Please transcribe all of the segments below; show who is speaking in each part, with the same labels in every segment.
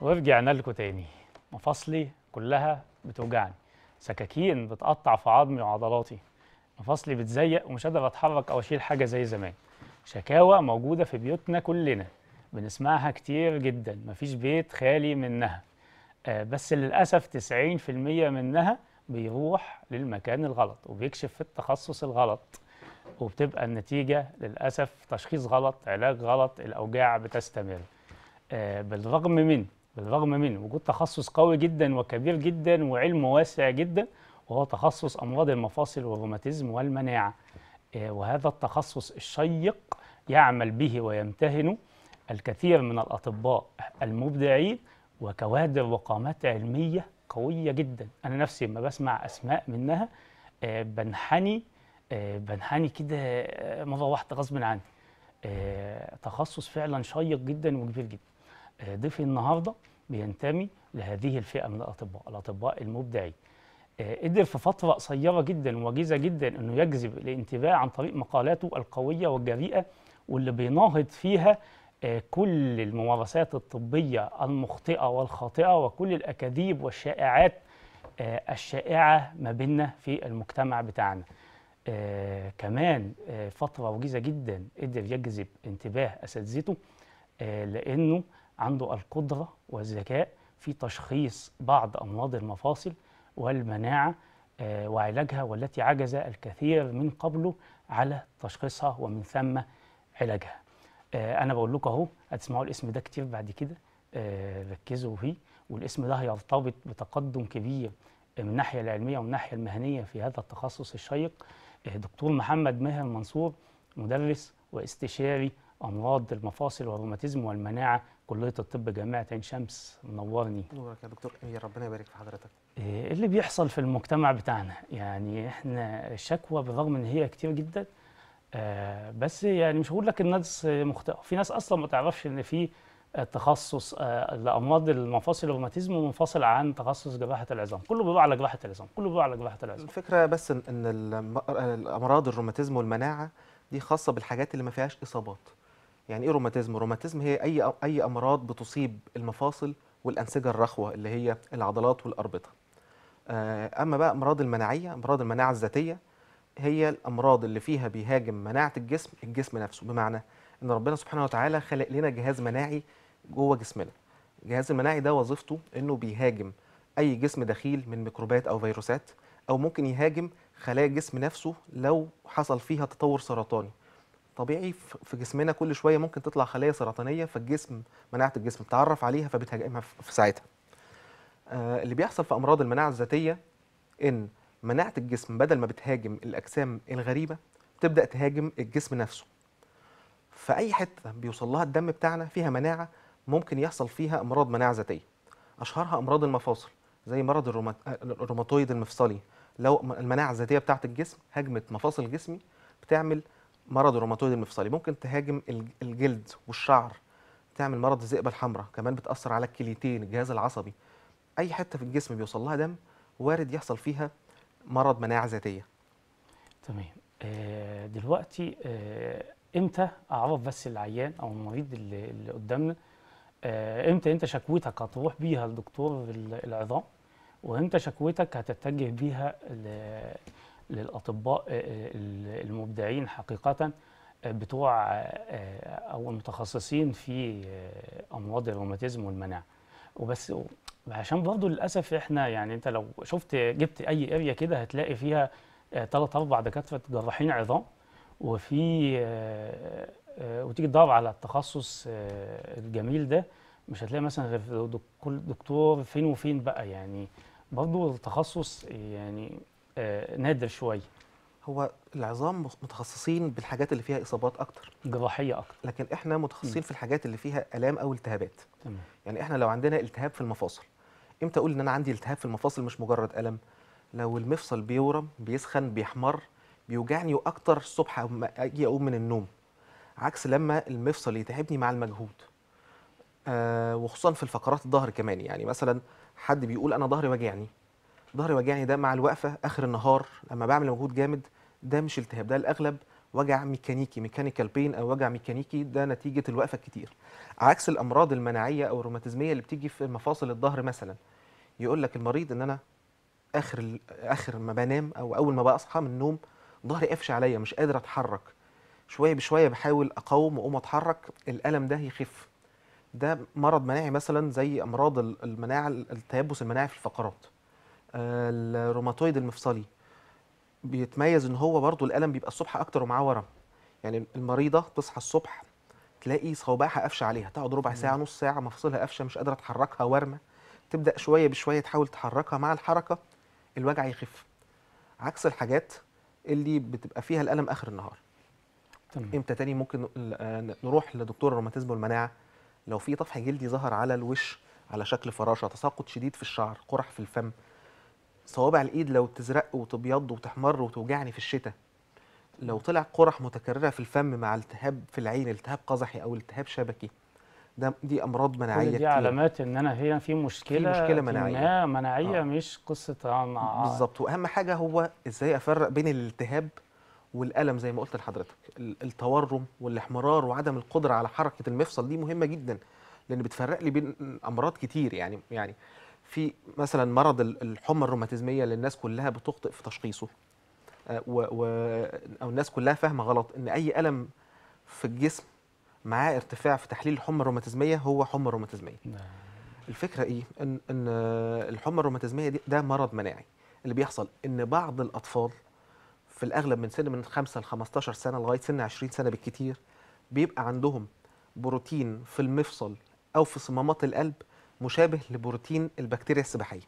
Speaker 1: ورجعنا لكم تاني مفاصلي كلها بتوجعني سكاكين بتقطع في عظمي وعضلاتي مفاصلي بتزيق ومش قادر اتحرك او اشيل حاجه زي زمان شكاوى موجوده في بيوتنا كلنا بنسمعها كتير جدا مفيش بيت خالي منها آه بس للاسف 90% منها بيروح للمكان الغلط وبيكشف في التخصص الغلط وبتبقى النتيجة للأسف تشخيص غلط علاج غلط الأوجاع بتستمر آه، بالرغم من بالرغم من وجود تخصص قوي جدا وكبير جدا وعلم واسع جدا وهو تخصص أمراض المفاصل والروماتيزم والمناعة آه، وهذا التخصص الشيق يعمل به ويمتهن الكثير من الأطباء المبدعين وكوادر وقامات علمية قوية جدا أنا نفسي ما بسمع أسماء منها آه، بنحني آه، بنحني كده آه، مره واحده غصب عني آه، تخصص فعلا شيق جدا وكبير جدا ضيفي النهارده بينتمي لهذه الفئه من الاطباء الاطباء المبدعين قدر في فترة قصيرة جدا وجيزة جدا أنه يجذب الانتباه عن طريق مقالاته القوية والجريئة واللي بيناهض فيها كل الممارسات الطبية المخطئة والخاطئة وكل الأكاذيب والشائعات الشائعة ما بيننا في المجتمع بتاعنا آه كمان آه فتره وجيزه جدا قدر يجذب انتباه اساتذته آه لانه عنده القدره والذكاء في تشخيص بعض امراض المفاصل والمناعه آه، وعلاجها والتي عجز الكثير من قبله على تشخيصها ومن ثم علاجها آه، انا بقول لكم اهو هتسمعوا الاسم ده كتير بعد كده آه، ركزوا فيه والاسم ده هيرتبط بتقدم كبير من الناحيه العلميه ومن الناحيه المهنيه في هذا التخصص الشيق إيه، دكتور محمد ماهر منصور مدرس واستشاري امراض المفاصل والروماتيزم والمناعه كليه الطب جامعه عين شمس منورني
Speaker 2: نورك يا دكتور امير ربنا يبارك في حضرتك
Speaker 1: إيه، اللي بيحصل في المجتمع بتاعنا يعني احنا الشكوى بالرغم ان هي كتير جدا آه بس يعني مش هقول لك الناس مخطئه في ناس اصلا ما تعرفش ان في تخصص الامراض آه، المفاصل الروماتيزم منفصل عن تخصص جراحه العظام كله بيبقى على جراحه العظام
Speaker 2: كله بيبقى على جراحه العظام الفكره بس ان الامراض الروماتيزم والمناعه دي خاصه بالحاجات اللي ما فيهاش اصابات يعني ايه روماتيزم روماتيزم هي اي اي امراض بتصيب المفاصل والانسجه الرخوه اللي هي العضلات والاربطه آه، اما بقى امراض المناعيه امراض المناعه الذاتيه هي الامراض اللي فيها بيهاجم مناعه الجسم الجسم نفسه بمعنى ان ربنا سبحانه وتعالى خلق لنا جهاز مناعي جوه جسمنا الجهاز المناعي ده وظيفته انه بيهاجم اي جسم دخيل من ميكروبات او فيروسات او ممكن يهاجم خلايا الجسم نفسه لو حصل فيها تطور سرطاني طبيعي في جسمنا كل شويه ممكن تطلع خلايا سرطانيه فالجسم مناعه الجسم بتعرف عليها فبتهاجمها في ساعتها آه اللي بيحصل في امراض المناعه الذاتيه ان مناعه الجسم بدل ما بتهاجم الاجسام الغريبه تبدا تهاجم الجسم نفسه فاي حته بيوصل لها الدم بتاعنا فيها مناعه ممكن يحصل فيها امراض مناعه ذاتيه اشهرها امراض المفاصل زي مرض الروماتويد المفصلي لو المناعه الذاتيه بتاعه الجسم هجمت مفاصل جسمي بتعمل مرض الروماتويد المفصلي ممكن تهاجم الجلد والشعر تعمل مرض الذئبه الحمراء كمان بتاثر على الكليتين الجهاز العصبي اي حته في الجسم بيوصل لها دم وارد يحصل فيها مرض مناعه ذاتيه تمام آه، دلوقتي آه، امتى اعرف بس العيان
Speaker 1: او المريض اللي قدامنا آه، امتى انت شكوتك هتروح بيها لدكتور العظام وامتى شكوتك هتتجه بيها للاطباء آه، المبدعين حقيقه آه، بتوع او المتخصصين في امراض الروماتيزم والمناعه وبس عشان برضه للاسف احنا يعني انت لو شفت جبت اي اريا كده هتلاقي فيها ثلاث اربع دكاتره جراحين عظام وفي وتيجي تدور على التخصص الجميل ده مش هتلاقي مثلا غير كل دكتور فين وفين بقى يعني برضه التخصص يعني آه نادر شويه
Speaker 2: هو العظام متخصصين بالحاجات اللي فيها اصابات اكتر جراحيه اكتر لكن احنا متخصصين م. في الحاجات اللي فيها الام او التهابات تمام يعني احنا لو عندنا التهاب في المفاصل امتى اقول ان انا عندي التهاب في المفاصل مش مجرد الم لو المفصل بيورم بيسخن بيحمر بيوجعني اكتر الصبح اجي اقوم من النوم عكس لما المفصل يتعبني مع المجهود آه، وخصوصا في الفقرات الظهر كمان يعني مثلا حد بيقول انا ظهري واجعني ظهري واجعني ده مع الوقفه اخر النهار لما بعمل مجهود جامد ده مش التهاب ده الاغلب وجع ميكانيكي ميكانيكال بين او وجع ميكانيكي ده نتيجه الوقفه الكتير عكس الامراض المناعيه او الروماتيزميه اللي بتيجي في مفاصل الظهر مثلا يقول لك المريض ان انا اخر اخر ما بنام او اول ما بصحى من النوم ظهري قفش عليا مش قادر اتحرك شويه بشويه بحاول اقاوم واقوم اتحرك الالم ده يخف ده مرض مناعي مثلا زي امراض المناعه التيبس المناعي في الفقرات آه، الروماتويد المفصلي بيتميز ان هو برضه الالم بيبقى الصبح اكتر ومعاه ورم يعني المريضه تصحى الصبح تلاقي صوابعها قفشه عليها تقعد ربع ساعه نص ساعه مفصلها قفشه مش قادره تحركها ورمه تبدا شويه بشويه تحاول تحركها مع الحركه الوجع يخف عكس الحاجات اللي بتبقى فيها الالم اخر النهار تمام امتى تاني ممكن آه، نروح لدكتور الروماتيزم والمناعه لو في طفح جلدي ظهر على الوش على شكل فراشه تساقط شديد في الشعر قرح في الفم صوابع الايد لو تزرق وتبيض وتحمر وتوجعني في الشتاء لو طلع قرح متكرره في الفم مع التهاب في العين التهاب قزحي او التهاب شبكي ده دي امراض مناعيه كل دي علامات ان انا هي في مشكله في مشكله مناعيه
Speaker 1: مناعيه آه. مش قصه بالظبط
Speaker 2: واهم حاجه هو ازاي افرق بين الالتهاب والالم زي ما قلت لحضرتك التورم والاحمرار وعدم القدره على حركه المفصل دي مهمه جدا لان بتفرق لي بين امراض كتير يعني يعني في مثلا مرض الحمى الروماتيزميه اللي الناس كلها بتخطئ في تشخيصه آه، و, و او الناس كلها فاهمه غلط ان اي الم في الجسم معاه ارتفاع في تحليل الحمى الروماتيزميه هو حمى روماتيزميه نعم. الفكره ايه ان ان الحمى الروماتيزميه ده مرض مناعي اللي بيحصل ان بعض الاطفال في الاغلب من سن من 5 ل 15 سنه لغايه سن 20 سنه بالكتير بيبقى عندهم بروتين في المفصل او في صمامات القلب مشابه لبروتين البكتيريا السباحيه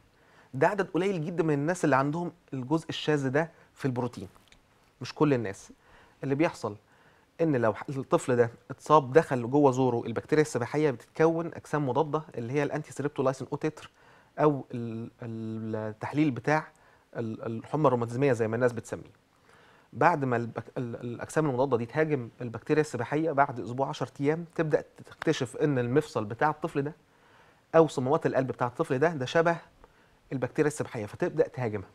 Speaker 2: ده عدد قليل جدا من الناس اللي عندهم الجزء الشاذ ده في البروتين مش كل الناس اللي بيحصل ان لو الطفل ده اتصاب دخل جوه زوره البكتيريا السباحيه بتتكون اجسام مضاده اللي هي الانتي او اوتيتر او التحليل بتاع الحمى الروماتيزميه زي ما الناس بتسميه بعد ما الاجسام المضاده دي تهاجم البكتيريا السباحيه بعد اسبوع 10 ايام تبدا تكتشف ان المفصل بتاع الطفل ده او صمامات القلب بتاع الطفل ده ده شبه البكتيريا السباحيه فتبدا تهاجمها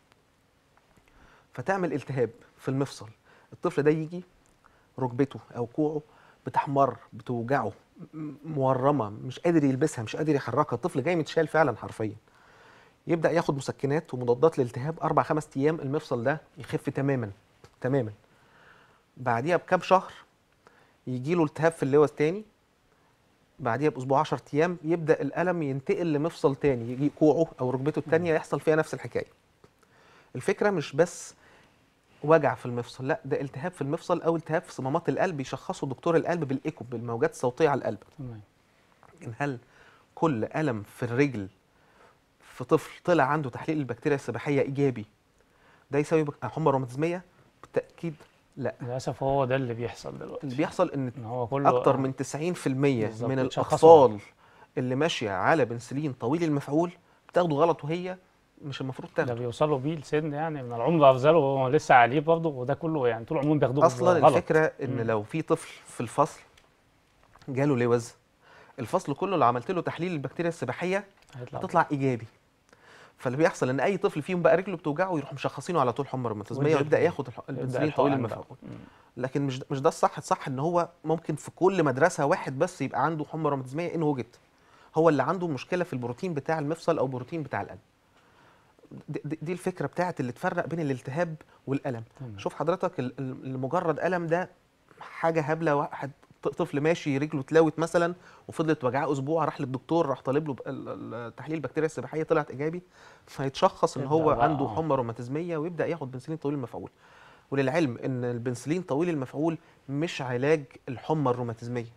Speaker 2: فتعمل التهاب في المفصل الطفل ده يجي ركبته او كوعه بتحمر بتوجعه مورمه مش قادر يلبسها مش قادر يحركها الطفل جاي متشال فعلا حرفيا يبدا ياخد مسكنات ومضادات للالتهاب اربع خمس ايام المفصل ده يخف تماما تماما بعديها بكام شهر يجي له التهاب في اللوز تاني بعديها باسبوع 10 ايام يبدا الالم ينتقل لمفصل تاني يجي كوعه او ركبته التانيه يحصل فيها نفس الحكايه الفكره مش بس وجع في المفصل لا ده التهاب في المفصل او التهاب في صمامات القلب يشخصه دكتور القلب بالايكو بالموجات الصوتيه على القلب لكن هل كل الم في الرجل في طفل طلع عنده تحليل البكتيريا السباحيه ايجابي ده يساوي حمى روماتيزميه بالتاكيد لا للاسف هو ده اللي بيحصل دلوقتي اللي بيحصل ان, إن هو كله اكتر آه، من 90% من الاطفال اللي ماشيه على بنسلين طويل المفعول بتاخده غلط وهي مش المفروض تاخده ده بيوصلوا بيه لسن يعني من العمر افزله وهو لسه عليه برضه
Speaker 1: وده كله يعني طول عمرهم بياخدوه اصلا غلط. الفكره ان م. لو
Speaker 2: في طفل في الفصل جاله لوز الفصل كله لو عملت له تحليل البكتيريا السباحيه هتطلع ايجابي فاللي بيحصل ان اي طفل فيهم بقى رجله بتوجعه يروحوا مشخصينه على طول حمى روماتيزميه ويبدا ياخد البنسلين طويل المفعول لكن مش مش ده الصح الصح ان هو ممكن في كل مدرسه واحد بس يبقى عنده حمى روماتيزميه ان وجد هو اللي عنده مشكله في البروتين بتاع المفصل او بروتين بتاع القلب دي, دي الفكره بتاعت اللي تفرق بين الالتهاب والالم شوف حضرتك المجرد الم ده حاجه هبله واحد طفل ماشي رجله اتلوت مثلا وفضلت وجعاه اسبوع راح للدكتور راح طالب له تحليل بكتيريا السباحيه طلعت ايجابي فيتشخص ان هو عنده حمى آه. روماتيزميه ويبدا ياخد بنسلين طويل المفعول وللعلم ان البنسلين طويل المفعول مش علاج الحمى الروماتيزميه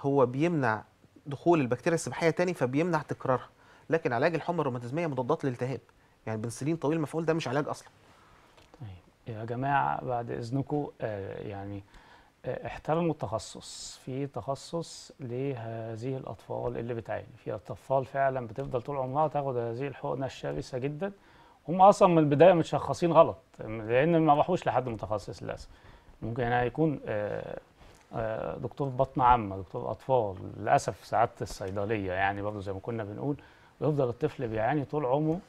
Speaker 2: هو بيمنع دخول البكتيريا السباحيه تاني فبيمنع تكرارها لكن علاج الحمى الروماتيزميه مضادات للالتهاب يعني البنسلين طويل المفعول ده مش علاج اصلا طيب يا جماعه
Speaker 1: بعد اذنكم آه يعني احترموا التخصص في تخصص لهذه الأطفال اللي بتعاني في أطفال فعلا بتفضل طول عمرها تاخد هذه الحقنة الشرسة جدا هم أصلا من البداية متشخصين غلط لأن ما راحوش لحد متخصص للأسف ممكن هنا يكون آه، آه، دكتور بطن عامة دكتور أطفال للأسف ساعات الصيدلية يعني برضه زي ما كنا بنقول بيفضل الطفل بيعاني طول عمره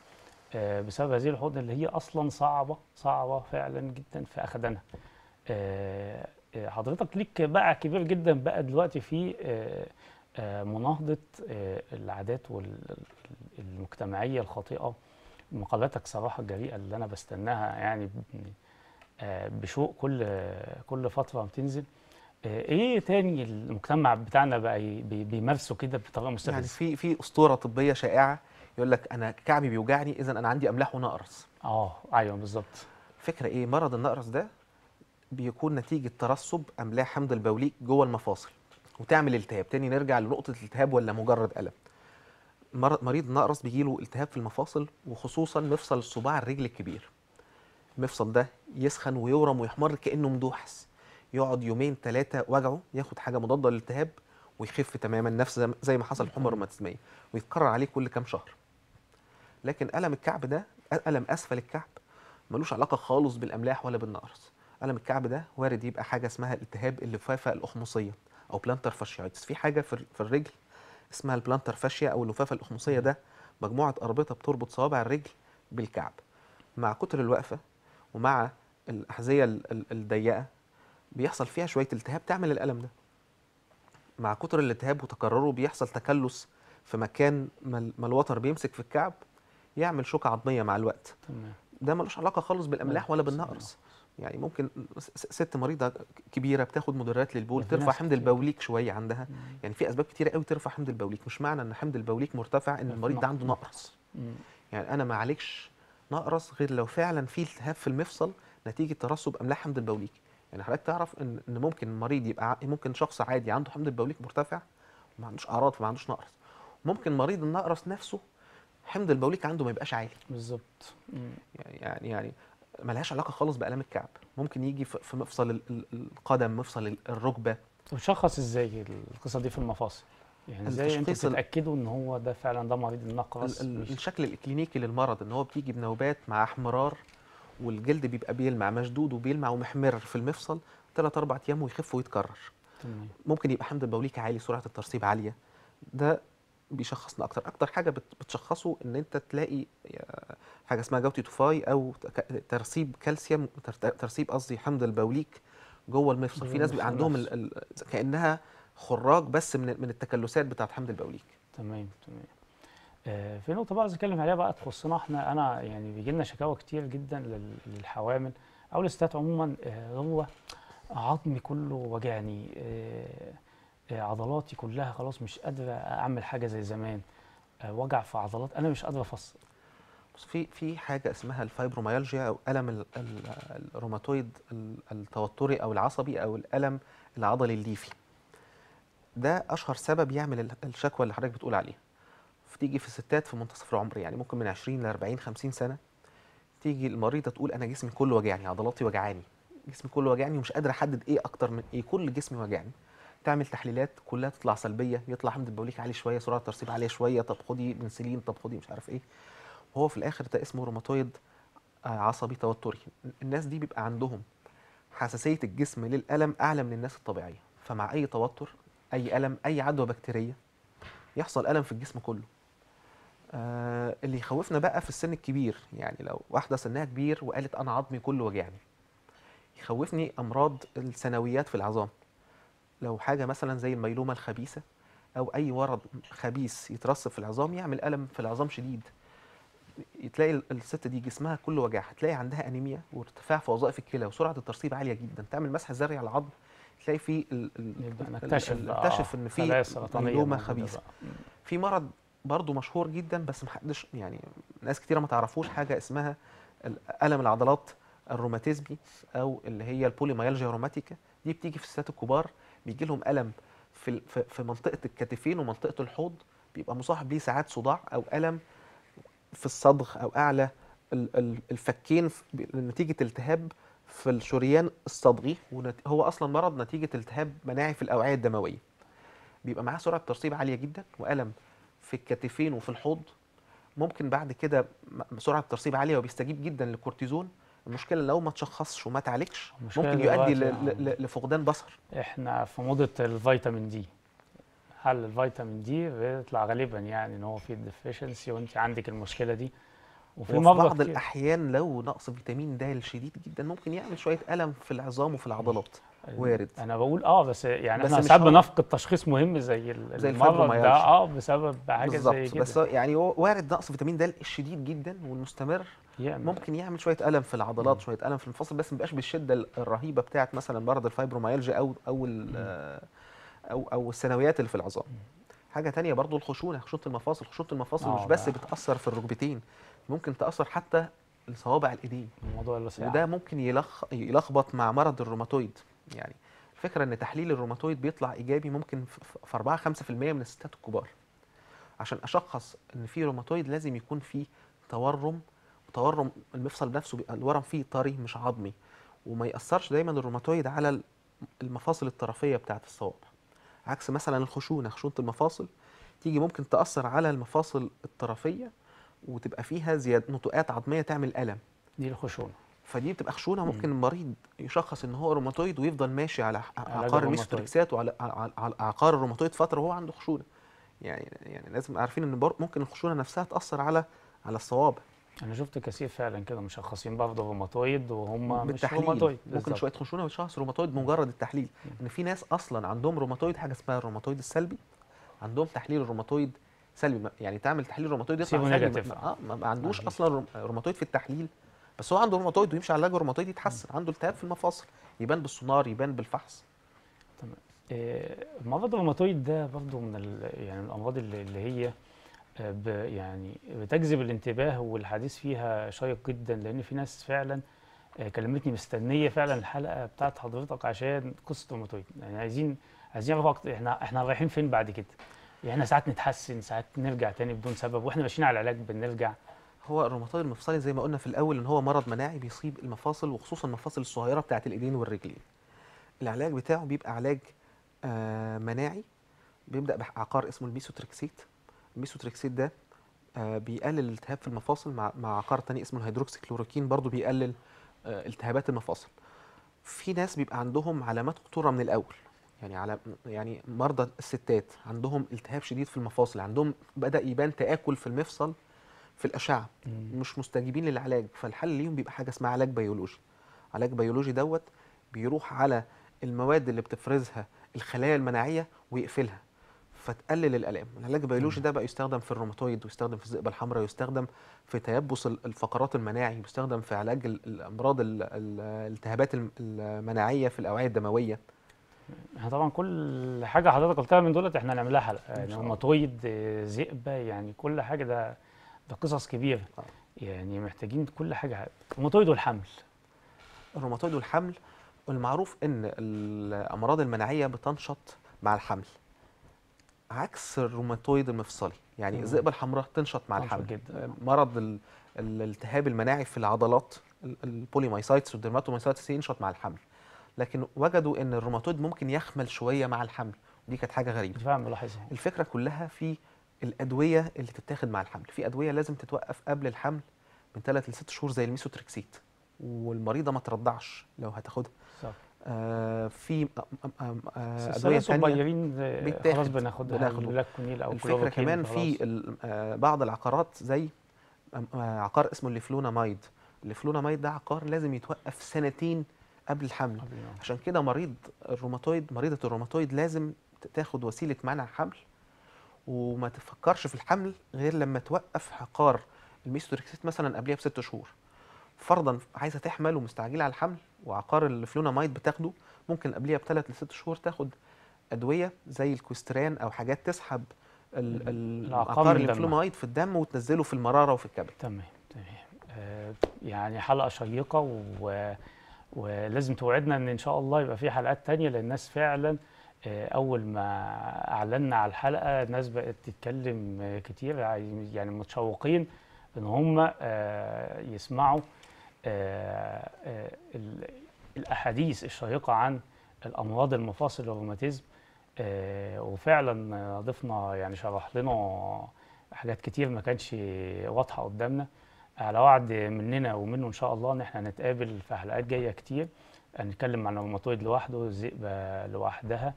Speaker 1: آه، بسبب هذه الحقنة اللي هي أصلا صعبة صعبة فعلا جدا في أخدانها حضرتك ليك بقى كبير جدا بقى دلوقتي في آه، آه، مناهضة آه، العادات المجتمعية الخاطئة مقالاتك صراحة الجريئة اللي أنا بستناها يعني بشوق كل كل فترة بتنزل ايه تاني المجتمع بتاعنا
Speaker 2: بقى بيمارسه كده بطريقه مستفزه يعني في في اسطوره طبيه شائعه يقول لك انا كعبي بيوجعني اذا انا عندي املاح ونقرس اه ايوه بالظبط فكره ايه مرض النقرس ده بيكون نتيجه ترسب املاح حمض البوليك جوه المفاصل وتعمل التهاب تاني نرجع لنقطه التهاب ولا مجرد الم مريض نقرس بيجيله التهاب في المفاصل وخصوصا مفصل الصباع الرجل الكبير المفصل ده يسخن ويورم ويحمر كانه مدوحس يقعد يومين ثلاثه وجعه ياخد حاجه مضاده للالتهاب ويخف تماما نفس زي ما حصل الحمى الروماتيزميه ويتكرر عليه كل كام شهر لكن الم الكعب ده الم اسفل الكعب ملوش علاقه خالص بالاملاح ولا بالنقرس ألم الكعب ده وارد يبقى حاجة اسمها التهاب اللفافة الأخمصية أو بلانتر فاشيايتس في حاجة في الرجل اسمها البلانتر فاشيا أو اللفافة الأخمصية ده مجموعة أربطة بتربط صوابع الرجل بالكعب مع كتر الوقفة ومع الأحذية الضيقة بيحصل فيها شوية التهاب تعمل الألم ده مع كتر الالتهاب وتكرره بيحصل تكلس في مكان ما الوتر بيمسك في الكعب يعمل شوكة عظمية مع الوقت تمام ده ملوش علاقة خالص بالأملاح ولا بالنقرس يعني ممكن ست مريضه كبيره بتاخد مدرات للبول ترفع حمض البوليك شويه عندها مم. يعني في اسباب كتيره قوي ترفع حمض البوليك مش معنى ان حمض البوليك مرتفع ان المريض ده عنده نقص مم. يعني انا ما عليكش نقرس غير لو فعلا في التهاب في المفصل نتيجه ترسب املاح حمض البوليك يعني حضرتك تعرف ان ان ممكن مريض يبقى ممكن شخص عادي عنده حمض البوليك مرتفع وما عندوش اعراض فما عندوش نقرس ممكن مريض النقرس نفسه حمض البوليك عنده ما يبقاش عالي بالظبط يعني يعني ملهاش علاقه خالص بالام الكعب ممكن يجي في مفصل القدم مفصل الركبه تشخص ازاي القصه دي في المفاصل يعني ازاي انت تتاكدوا
Speaker 1: ان هو ده فعلا ده مريض النقرس الشكل
Speaker 2: الاكلينيكي للمرض ان هو بيجي بنوبات مع احمرار والجلد بيبقى بيلمع مشدود وبيلمع ومحمر في المفصل ثلاث اربع ايام ويخف ويتكرر تمام. ممكن يبقى حمض البوليك عالي سرعه الترسيب عاليه ده بيشخصنا اكتر اكتر حاجه بتشخصه ان انت تلاقي آه، حاجه اسمها جاوتي توفاي او ترسيب كالسيوم ترسيب قصدي حمض البوليك جوه المفصل في ناس بيبقى عندهم ال كانها خراج بس من من التكلسات بتاعت حمض البوليك تمام
Speaker 1: تمام آه، في نقطه بقى عايز اتكلم عليها بقى تخصنا احنا انا يعني بيجي لنا شكاوى كتير جدا للحوامل او الستات عموما آه، هو عظمي كله وجعني آه آه، عضلاتي
Speaker 2: كلها خلاص مش قادره اعمل حاجه زي زمان آه، وجع في عضلات انا مش قادره افصل بص في في حاجه اسمها الفايبروميالجيا او الم الروماتويد التوتري او العصبي او الالم العضلي الليفي ده اشهر سبب يعمل الشكوى اللي حضرتك بتقول عليها تيجي في الستات في منتصف العمر يعني ممكن من 20 ل 40 50 سنه تيجي المريضه تقول انا جسمي كله وجعني عضلاتي وجعاني جسمي كله وجعني ومش قادره احدد ايه اكتر من ايه كل جسمي وجعني تعمل تحليلات كلها تطلع سلبيه يطلع حمض البوليك عالي شويه سرعه الترسيب عاليه شويه طب خدي بنسلين طب خدي مش عارف ايه وهو في الاخر ده اسمه روماتويد آه، عصبي توتري الناس دي بيبقى عندهم حساسيه الجسم للالم اعلى من الناس الطبيعيه فمع اي توتر اي الم اي عدوى بكتيريه يحصل الم في الجسم كله آه اللي يخوفنا بقى في السن الكبير يعني لو واحده سنها كبير وقالت انا عظمي كله وجعني يخوفني امراض الثانويات في العظام لو حاجه مثلا زي الميلومه الخبيثه او اي مرض خبيث يترسب في العظام يعمل الم في العظام شديد تلاقي الست دي جسمها كله وجعها تلاقي عندها انيميا وارتفاع في وظائف الكلى وسرعه الترسيب عاليه جدا تعمل مسح ذري على العظم تلاقي في نكتشف ان في ميلومه خبيثه في مرض برضه مشهور جدا بس محدش يعني ناس كتيره ما تعرفوش حاجه اسمها الم العضلات الروماتيزمي او اللي هي البوليمايلجيا روماتيكا دي بتيجي في الستات الكبار بيجي لهم الم في في منطقه الكتفين ومنطقه الحوض بيبقى مصاحب ليه ساعات صداع او الم في الصدغ او اعلى الفكين نتيجه التهاب في الشريان الصدغي هو اصلا مرض نتيجه التهاب مناعي في الاوعيه الدمويه بيبقى معاه سرعه ترسيب عاليه جدا والم في الكتفين وفي الحوض ممكن بعد كده سرعه ترسيب عاليه وبيستجيب جدا للكورتيزون المشكله لو ما تشخصش وما تعالجش ممكن يؤدي يعني لفقدان بصر احنا
Speaker 1: في موضه الفيتامين دي حل الفيتامين دي بيطلع غالبا يعني ان هو في ديفيشنسي وانت عندك المشكله
Speaker 2: دي وفي, وفي بعض كتير. الاحيان لو نقص فيتامين د شديد جدا ممكن يعمل شويه الم في العظام وفي العضلات وارد انا بقول اه بس يعني بس احنا ساعات بنفقد
Speaker 1: تشخيص مهم زي زي المرض ده اه بسبب حاجه زي كده بس
Speaker 2: يعني وارد نقص فيتامين د الشديد جدا والمستمر يعمل. ممكن يعمل شويه الم في العضلات م. شويه الم في المفاصل بس ما بيبقاش بالشده الرهيبه بتاعه مثلا مرض الفايبروميالجيا او او او او الثانويات اللي في العظام حاجه تانية برضو الخشونه خشونه المفاصل خشونه المفاصل آه، مش بس بتاثر في الركبتين ممكن تاثر حتى الصوابع الايدين الموضوع اللي وده ممكن يلخ... يلخبط مع مرض الروماتويد يعني الفكره ان تحليل الروماتويد بيطلع ايجابي ممكن في 4 5% من الستات الكبار عشان اشخص ان في روماتويد لازم يكون في تورم وتورم المفصل نفسه بيبقى الورم فيه طري مش عظمي وما ياثرش دايما الروماتويد على المفاصل الطرفيه بتاعه الصوابع عكس مثلا الخشونه خشونه المفاصل تيجي ممكن تاثر على المفاصل الطرفيه وتبقى فيها زياده نتوءات عظميه تعمل الم دي الخشونه فدي بتبقى خشونه ممكن المريض يشخص ان هو روماتويد ويفضل ماشي على عقار الميستريكسات وعلى على عقار الروماتويد فتره وهو عنده خشونه يعني يعني لازم عارفين ان ممكن الخشونه نفسها تاثر على على الصوابع انا شفت كثير فعلا كده مشخصين برضه روماتويد وهم مش روماتويد ممكن شويه خشونه ويشخص روماتويد بمجرد التحليل ان في ناس اصلا عندهم روماتويد حاجه اسمها الروماتويد السلبي عندهم تحليل الروماتويد سلبي يعني تعمل تحليل روماتويد يطلع سلبي ما, ما عندوش اصلا روماتويد في التحليل بس هو عنده روماتويد ويمشي على علاج روماتويد يتحسن عنده التهاب في المفاصل يبان بالسونار يبان بالفحص
Speaker 1: تمام آه، مرض الروماتويد ده برضه من يعني الامراض اللي هي آه، يعني بتجذب الانتباه والحديث فيها شيق جدا لان في ناس فعلا آه، كلمتني مستنيه فعلا الحلقه بتاعت حضرتك عشان قصه الروماتويد يعني عايزين عايزين يعرفوا احنا احنا رايحين فين
Speaker 2: بعد كده يعني احنا ساعات نتحسن ساعات نرجع تاني بدون سبب واحنا ماشيين على العلاج بنرجع هو الروماتويد المفصلي زي ما قلنا في الاول ان هو مرض مناعي بيصيب المفاصل وخصوصا المفاصل الصغيره بتاعه الايدين والرجلين العلاج بتاعه بيبقى علاج آه مناعي بيبدا بعقار اسمه الميسوتريكسيت الميسوتريكسيت ده آه بيقلل الالتهاب في المفاصل مع مع عقار تاني اسمه الهيدروكسيكلوروكين برضو بيقلل آه التهابات المفاصل في ناس بيبقى عندهم علامات خطوره من الاول يعني على يعني مرضى الستات عندهم التهاب شديد في المفاصل عندهم بدا يبان تاكل في المفصل في الاشعه مش مستجيبين للعلاج فالحل ليهم بيبقى حاجه اسمها علاج بيولوجي علاج بيولوجي دوت بيروح على المواد اللي بتفرزها الخلايا المناعيه ويقفلها فتقلل الالام العلاج البيولوجي ده بقى يستخدم في الروماتويد ويستخدم في الذئبه الحمراء ويستخدم في تيبس الفقرات المناعي ويستخدم في علاج الامراض الالتهابات المناعيه في الاوعيه الدمويه احنا طبعا كل حاجه حضرتك قلتها من دولت
Speaker 1: احنا هنعملها حلقه يعني روماتويد آه، ذئبه يعني كل حاجه ده ده قصص كبيره
Speaker 2: آه. يعني محتاجين كل حاجه الروماتويد والحمل الروماتويد والحمل المعروف ان الامراض المناعيه بتنشط مع الحمل عكس الروماتويد المفصلي يعني الذئبه الحمراء تنشط مع الحمل جدا. مرض الالتهاب المناعي في العضلات البوليمايسايتس والدرماتومايسايتس ينشط مع الحمل لكن وجدوا ان الروماتويد ممكن يخمل شويه مع الحمل ودي كانت حاجه غريبه فعلا ملاحظها الفكره كلها في الادويه اللي تتاخد مع الحمل في ادويه لازم تتوقف قبل الحمل من 3 ل 6 شهور زي الميسوتريكسيت والمريضه ما ترضعش لو هتاخدها صح آه في آه، ادويه ثانيه خلاص بناخدها بناخد او الفكره كمان في آه، بعض العقارات زي آه، عقار اسمه مايد الفلونا مايد ده عقار لازم يتوقف سنتين قبل الحمل عشان كده مريض الروماتويد مريضه الروماتويد لازم تاخد وسيله منع حمل وما تفكرش في الحمل غير لما توقف حقار الميستوريكسيت مثلا قبلها بست شهور فرضا عايزه تحمل ومستعجله على الحمل وعقار الفلونامايد بتاخده ممكن قبلها بثلاث لست شهور تاخد ادويه زي الكوستران او حاجات تسحب العقار الفلونامايد في الدم وتنزله في المراره وفي الكبد
Speaker 1: تمام تمام آه، يعني حلقه شيقه و... ولازم توعدنا ان ان شاء الله يبقى في حلقات تانية للناس فعلا آه، اول ما اعلنا على الحلقه الناس بقت تتكلم آه، كتير يعني متشوقين ان هم آه، يسمعوا الاحاديث الشيقه عن الامراض المفاصل والروماتيزم وفعلا ضيفنا يعني شرح لنا حاجات كتير ما كانتش واضحه قدامنا على وعد مننا ومنه ان شاء الله ان احنا نتقابل في حلقات جايه كتير هنتكلم عن الروماتويد لوحده الذئبه لوحدها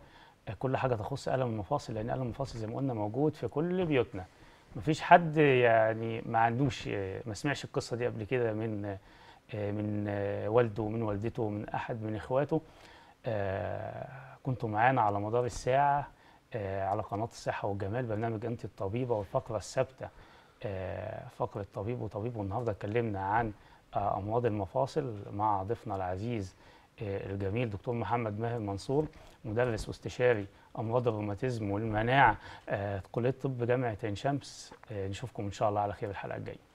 Speaker 1: كل حاجه تخص الم المفاصل لان الم المفاصل زي ما قلنا موجود في كل بيوتنا مفيش حد يعني ما عندوش ما سمعش القصه دي قبل كده من من والده ومن والدته ومن احد من اخواته كنتوا معانا على مدار الساعه على قناه الصحه والجمال برنامج انت الطبيبه والفقره الثابته فقره طبيب وطبيب والنهارده اتكلمنا عن امراض المفاصل مع ضيفنا العزيز آه، الجميل دكتور محمد ماهر منصور مدرس واستشاري امراض الروماتيزم والمناعه آه، في كليه طب جامعه عين شمس آه، نشوفكم ان شاء الله على خير الحلقه الجايه